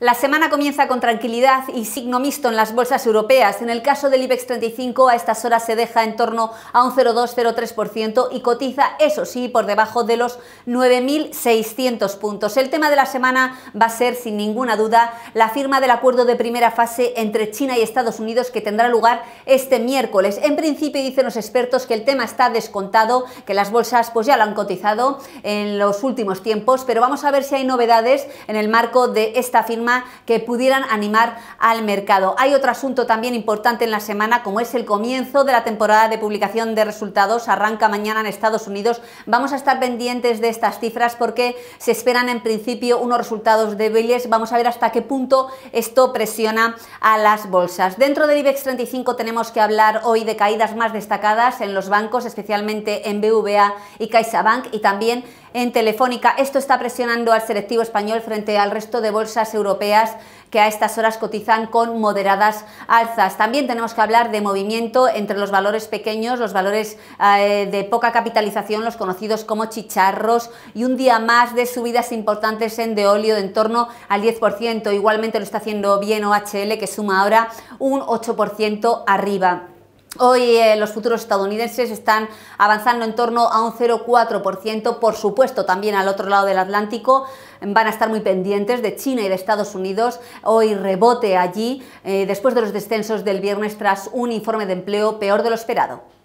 La semana comienza con tranquilidad y signo mixto en las bolsas europeas. En el caso del IBEX 35 a estas horas se deja en torno a un 0,203% y cotiza, eso sí, por debajo de los 9.600 puntos. El tema de la semana va a ser, sin ninguna duda, la firma del acuerdo de primera fase entre China y Estados Unidos que tendrá lugar este miércoles. En principio dicen los expertos que el tema está descontado, que las bolsas pues ya lo han cotizado en los últimos tiempos, pero vamos a ver si hay novedades en el marco de esta firma que pudieran animar al mercado. Hay otro asunto también importante en la semana, como es el comienzo de la temporada de publicación de resultados. Arranca mañana en Estados Unidos. Vamos a estar pendientes de estas cifras porque se esperan en principio unos resultados débiles. Vamos a ver hasta qué punto esto presiona a las bolsas. Dentro del IBEX 35 tenemos que hablar hoy de caídas más destacadas en los bancos, especialmente en BVA y CaixaBank y también en Telefónica. Esto está presionando al selectivo español frente al resto de bolsas europeas que a estas horas cotizan con moderadas alzas. También tenemos que hablar de movimiento entre los valores pequeños, los valores eh, de poca capitalización, los conocidos como chicharros, y un día más de subidas importantes en de óleo de en torno al 10%. Igualmente lo está haciendo bien OHL, que suma ahora un 8% arriba. Hoy eh, los futuros estadounidenses están avanzando en torno a un 0,4%, por supuesto también al otro lado del Atlántico mm, van a estar muy pendientes de China y de Estados Unidos, hoy rebote allí eh, después de los descensos del viernes tras un informe de empleo peor de lo esperado.